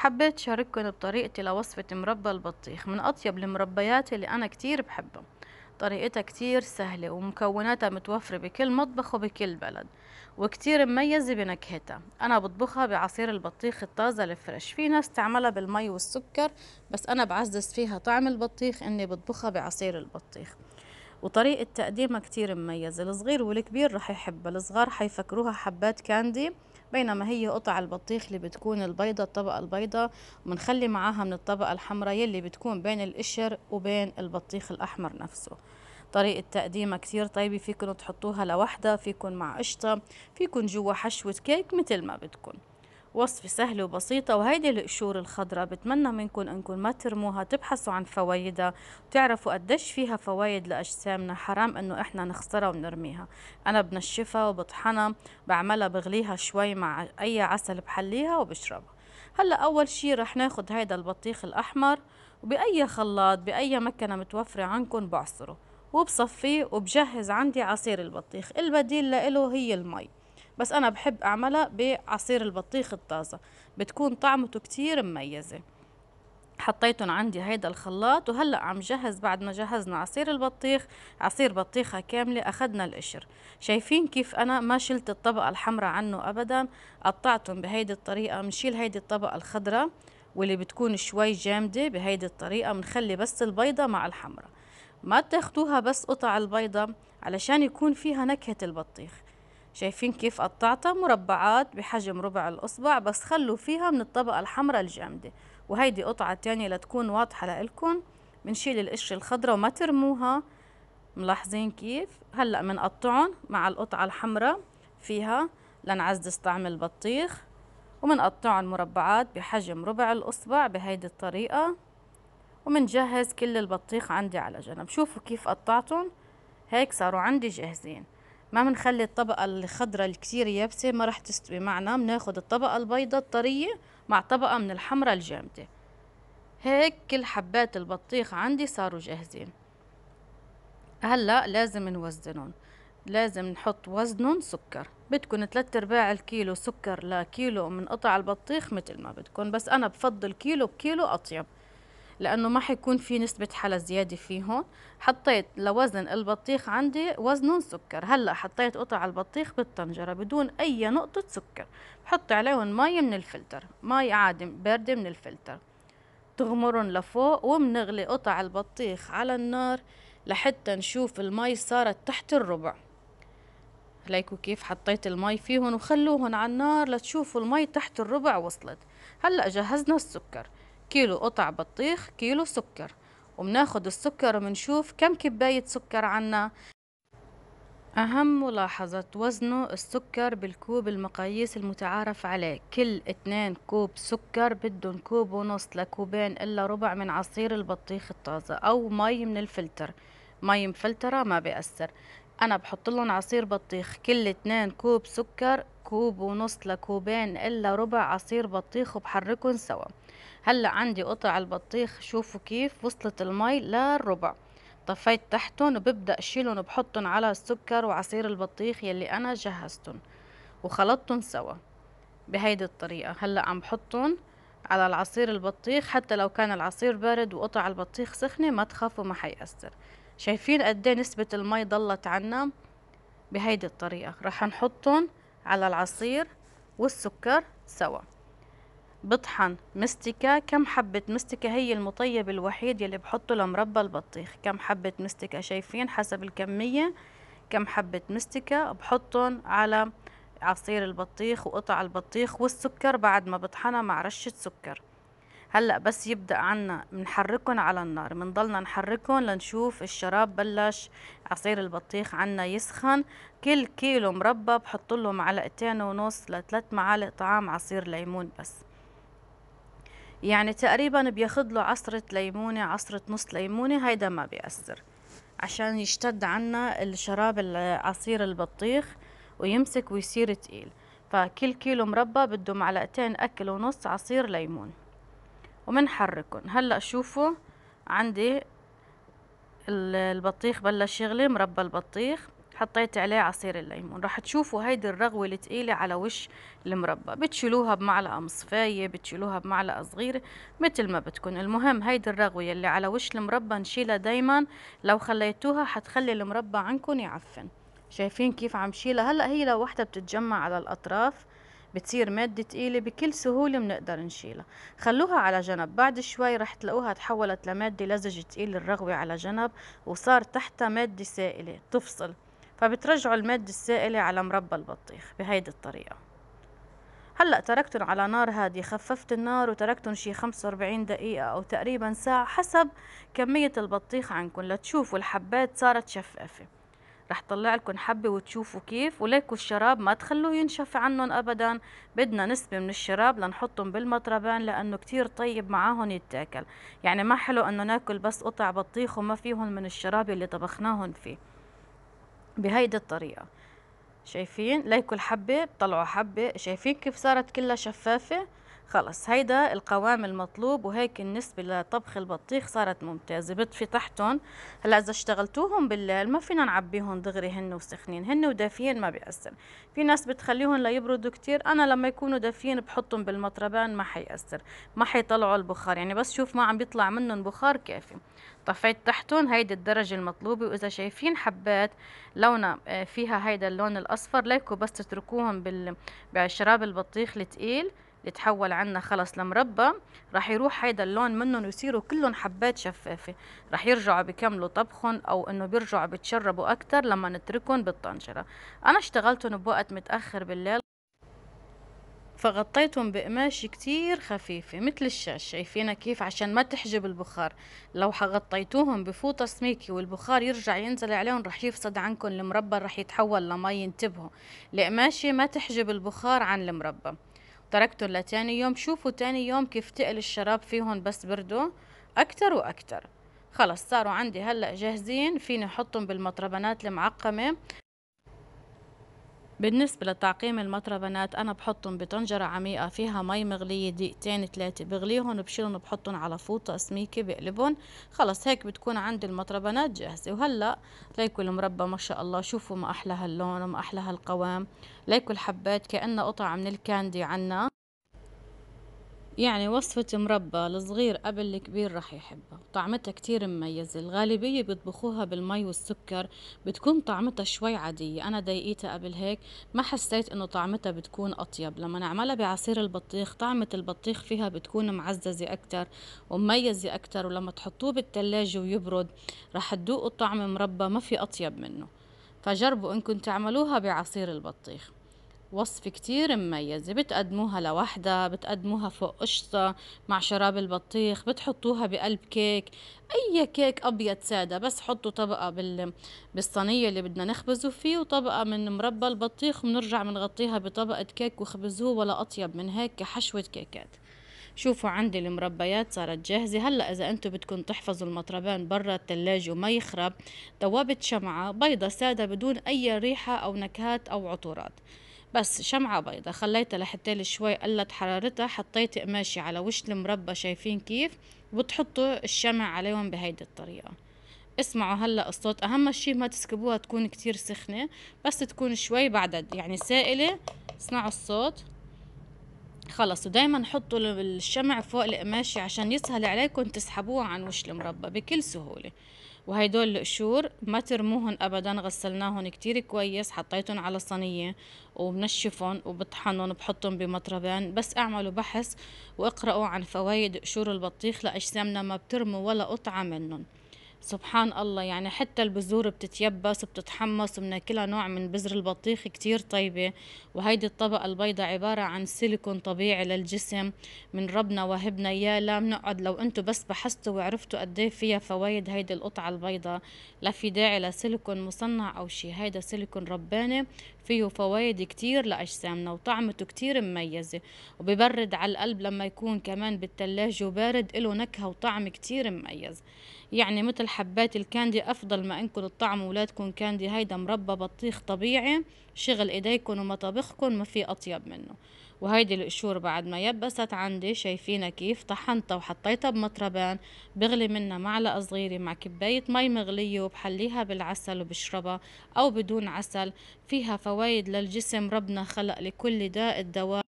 حبيت شارككم بطريقتي لوصفة مربى البطيخ من أطيب المربيات اللي أنا كتير بحبها طريقتها كتير سهلة ومكوناتها متوفرة بكل مطبخ وبكل بلد وكتير مميزة بنكهتها أنا بطبخها بعصير البطيخ الطازة الفريش في ناس تعملها بالمي والسكر بس أنا بعزز فيها طعم البطيخ إني بطبخها بعصير البطيخ وطريقة تقديمها كتير مميزة الصغير والكبير رح يحبها الصغار حيفكروها حبات كاندي بينما هي قطع البطيخ اللي بتكون البيضة الطبقة البيضة بنخلي معاها من الطبقة الحمراء يلي بتكون بين القشر وبين البطيخ الأحمر نفسه طريقة تقديمها كتير طيبة فيكن تحطوها لوحدها فيكن مع قشطة فيكن جوا حشوة كيك مثل ما بتكون وصفة سهلة وبسيطة وهيدي القشور الخضراء بتمنى منكم انكم ما ترموها تبحثوا عن فوايدها وتعرفوا قديش فيها فوايد لأجسامنا حرام انه احنا نخسرها ونرميها انا بنشفها وبطحنها بعملها بغليها شوي مع اي عسل بحليها وبشربها هلا اول شي رح ناخد هيدا البطيخ الاحمر وبأي خلاط بأي مكنة متوفرة عندكم بعصره وبصفيه وبجهز عندي عصير البطيخ البديل له هي المي بس أنا بحب أعملها بعصير البطيخ الطازة بتكون طعمته كتير مميزة حطيتهم عندي هيدا الخلاط وهلا عم جهز بعد ما جهزنا عصير البطيخ عصير بطيخه كامله اخذنا القشر شايفين كيف انا ما شلت الطبقه الحمراء عنه ابدا قطعتهم بهيدي الطريقه بنشيل هيدي الطبقه الخضراء واللي بتكون شوي جامده بهيدي الطريقه بنخلي بس البيضه مع الحمراء ما تاخدوها بس قطع البيضه علشان يكون فيها نكهه البطيخ شايفين كيف قطعتها مربعات بحجم ربع الأصبع بس خلوا فيها من الطبقة الحمراء الجامدة وهيدي قطعة تانية لتكون واضحة لإلكم بنشيل القشرة الخضراء وما ترموها ملاحظين كيف هلأ بنقطعهم مع القطعة الحمراء فيها لنعزز طعم البطيخ وبنقطعهم مربعات بحجم ربع الأصبع بهيدي الطريقة ومنجهز كل البطيخ عندي على جنب شوفوا كيف قطعتهم هيك صاروا عندي جاهزين ما بنخلي الطبقة الخضراء الكتير يابسة ما رح تستوي معنا بناخد الطبقة البيضة الطرية مع طبقة من الحمرة الجامدة هيك كل حبات البطيخ عندي صاروا جاهزين هلا لازم نوزنهم لازم نحط وزنهم سكر بدكم تلات ارباع الكيلو سكر لكيلو من قطع البطيخ مثل ما بدكم بس انا بفضل كيلو بكيلو اطيب لأنه ما حيكون في نسبة حلا زيادة فيهم حطيت لوزن البطيخ عندي وزنهم سكر هلأ حطيت قطع البطيخ بالطنجرة بدون أي نقطة سكر بحط عليهم مي من الفلتر مي عادي باردة من الفلتر تغمرهم لفوق وبنغلي قطع البطيخ على النار لحتى نشوف المي صارت تحت الربع ليكو كيف حطيت المي فيهم وخلوهم على النار لتشوفوا المي تحت الربع وصلت هلأ جهزنا السكر كيلو قطع بطيخ كيلو سكر وبناخد السكر وبنشوف كم كباية سكر عنا أهم ملاحظة وزنه السكر بالكوب المقاييس المتعارف عليه كل اتنين كوب سكر بدهم كوب ونص لكوبين إلا ربع من عصير البطيخ الطازة أو مي من الفلتر مي مفلترة ما بيأثر أنا بحط لهم عصير بطيخ كل اتنين كوب سكر كوب ونص لكوبين الا ربع عصير بطيخ وبحركن سوا هلا عندي قطع البطيخ شوفوا كيف وصلت المي للربع طفيت تحتهم وببدأ شيلهم وبحطهم على السكر وعصير البطيخ يلي أنا جهزتهم وخلطتهم سوا بهيدي الطريقة هلأ عم بحطهم على العصير البطيخ حتى لو كان العصير بارد وقطع البطيخ سخنة ما تخافوا ما حيأثر شايفين قد إيه نسبة المي ضلت عنا بهيدي الطريقة راح نحطهم على العصير والسكر سوا بطحن مستكة كم حبة مستكة هي المطيب الوحيد يلي بحطه لمربى البطيخ كم حبة مستكة شايفين حسب الكمية كم حبة مستكة بحطهم على عصير البطيخ وقطع البطيخ والسكر بعد ما بطحنها مع رشة سكر هلا بس يبدا عنا بنحركهم على النار بنضلنا نحركهم لنشوف الشراب بلش عصير البطيخ عنا يسخن كل كيلو مربى بحط له معلقتين ونص لثلاث معالق طعام عصير ليمون بس يعني تقريبا بياخد له عصرة ليمونة عصرة نص ليمونة هيدا ما بيأثر عشان يشتد عنا الشراب عصير البطيخ ويمسك ويصير تقيل فكل كيلو مربى بده معلقتين أكل ونص عصير ليمون وبنحركن هلا شوفوا عندي البطيخ بلش يغلي مربى البطيخ حطيت عليه عصير الليمون رح تشوفوا هيدي الرغوة التقيلة على وش المربى بتشيلوها بمعلقة مصفاية بتشيلوها بمعلقة صغيرة مثل ما بدكم المهم هيدي الرغوة اللي على وش المربى نشيلها دايما لو خليتوها حتخلي المربى عنكم يعفن شايفين كيف عم شيلها هلا هي لو وحدة بتتجمع على الأطراف بتصير مادة تقيلة بكل سهولة بنقدر نشيلها خلوها على جنب بعد شوي رح تلاقوها تحولت لمادة لزجة تقيل الرغوة على جنب وصار تحتها مادة سائلة تفصل فبترجعوا المادة السائلة على مربى البطيخ بهيدي الطريقة هلأ تركتن على نار هادية خففت النار وتركتن شي 45 دقيقة أو تقريبا ساعة حسب كمية البطيخ عندكم لتشوفوا الحبات صارت شفافة رح طلع لكم حبة وتشوفوا كيف وليكوا الشراب ما تخلوه ينشف عنهم أبدا بدنا نسبة من الشراب لنحطهم بالمطربان لأنه كتير طيب معاهم يتاكل يعني ما حلو أنه ناكل بس قطع بطيخ وما فيهم من الشراب اللي طبخناهم فيه بهيدي الطريقة شايفين ليكوا الحبة طلعوا حبة شايفين كيف صارت كلها شفافة خلص هيدا القوام المطلوب وهيك النسبة لطبخ البطيخ صارت ممتازة بطفي تحتهم هلا إذا اشتغلتوهم بالليل ما فينا نعبيهم دغري هن وسخنين هن ودافيين ما بيأثر في ناس بتخليهم ليبردوا كتير أنا لما يكونوا دافيين بحطهم بالمطربان ما حيأثر ما حيطلعوا البخار يعني بس شوف ما عم بيطلع منهم بخار كافي طفيت تحتهم هيدي الدرجة المطلوبة وإذا شايفين حبات لونها آه، فيها هيدا اللون الأصفر ليكوا بس تتركوهم بال... البطيخ التقيل اللي تحول عنا خلص لمربى راح يروح هيدا اللون منهم ويصيروا كلهم حبات شفافة راح يرجعوا بيكملوا طبخهم أو إنه بيرجعوا بتشربوا أكتر لما نتركهم بالطنجرة أنا اشتغلتهم بوقت متأخر بالليل فغطيتهم بقماشة كتير خفيفة مثل الشاش شايفينها كيف عشان ما تحجب البخار لو غطيتوهم بفوطة سميكي والبخار يرجع ينزل عليهم رح يفسد عنكم المربى رح يتحول لمي انتبهوا القماشة ما تحجب البخار عن المربى تركته لتاني يوم شوفوا تاني يوم كيف تقل الشراب فيهم بس بردوا أكتر وأكتر خلص صاروا عندي هلأ جاهزين فيني أحطهم بالمطربنات المعقمة بالنسبة لتعقيم المطربنات أنا بحطهم بطنجرة عميقة فيها مي مغلية دقيقتين تلاتة بغليهم بشيلهم بحطهم على فوطة سميكة بقلبهم خلص هيك بتكون عندي المطربنات جاهزة وهلأ ليكو المربى ما شاء الله شوفوا ما أحلى هاللون وما أحلى هالقوام ليكو الحبات كأنها قطع من الكاندي عنا يعني وصفة مربى الصغير قبل الكبير راح يحبها طعمتها كتير مميزة الغالبية بيطبخوها بالمي والسكر بتكون طعمتها شوي عادية أنا ضايقتها قبل هيك ما حسيت إنه طعمتها بتكون أطيب لما نعملها بعصير البطيخ طعمة البطيخ فيها بتكون معززة أكتر ومميزة أكتر ولما تحطوه بالتلاجة ويبرد راح تذوقوا طعم مربى ما في أطيب منه فجربوا إنكم تعملوها بعصير البطيخ وصفة كتير مميزة بتقدموها لوحدها بتقدموها فوق قشطة مع شراب البطيخ بتحطوها بقلب كيك أي كيك أبيض سادة بس حطوا طبقة بال... بالصينية اللي بدنا نخبزه فيه وطبقة من مربى البطيخ وبنرجع بنغطيها بطبقة كيك وخبزوه ولا أطيب من هيك كحشوة كيكات شوفوا عندي المربيات صارت جاهزة هلا إذا أنتم بدكم تحفظوا المطربان برا التلاج وما يخرب دوابة شمعة بيضة سادة بدون أي ريحة أو نكهات أو عطورات بس شمعة بيضة خليتها لحتى شوي قلت حرارتها حطيت قماشي على وش المربى شايفين كيف وتحطوا الشمع عليهم بهيدي الطريقة اسمعوا هلا الصوت اهم شيء ما تسكبوها تكون كتير سخنة بس تكون شوي بعدد يعني سائلة اسمعوا الصوت خلص ودايما حطوا الشمع فوق القماشي عشان يسهل عليكم تسحبوها عن وش المربى بكل سهولة وهيدول القشور ما ترموهن ابدا غسلناهن كتير كويس حطيتهم على صينيه وبنشفهم وبطحنهم بحطهم بمطربان بس اعملوا بحث واقرأوا عن فوايد قشور البطيخ لاجسامنا ما بترموا ولا قطعه منهم سبحان الله يعني حتى البذور بتتيبس وبتتحمص وبناكلها نوع من بذر البطيخ كتير طيبة وهيدي الطبقة البيضاء عبارة عن سيليكون طبيعي للجسم من ربنا وهبنا إياه لا بنقعد لو انتو بس بحثتوا وعرفتوا قد إيه فيها فوايد هيدي القطعة البيضاء لا في داعي لسيليكون مصنع أو شي هيدا سيليكون رباني فيه فوايد كتير لأجسامنا وطعمته كتير مميزة وببرد على القلب لما يكون كمان بالتلاجة وبارد له نكهة وطعم كتير مميز يعني مثل حبات الكاندي أفضل ما إنكم تطعموا ولادكم كاندي هيدا مربى بطيخ طبيعي شغل إيديكم ومطابخكم ما في أطيب منه وهيدي القشور بعد ما يبست عندي شايفينها كيف طحنتها وحطيتها بمطربان بغلي منها معلقة صغيرة مع كباية مي مغلية وبحليها بالعسل وبشربها أو بدون عسل فيها فوايد للجسم ربنا خلق لكل داء الدواء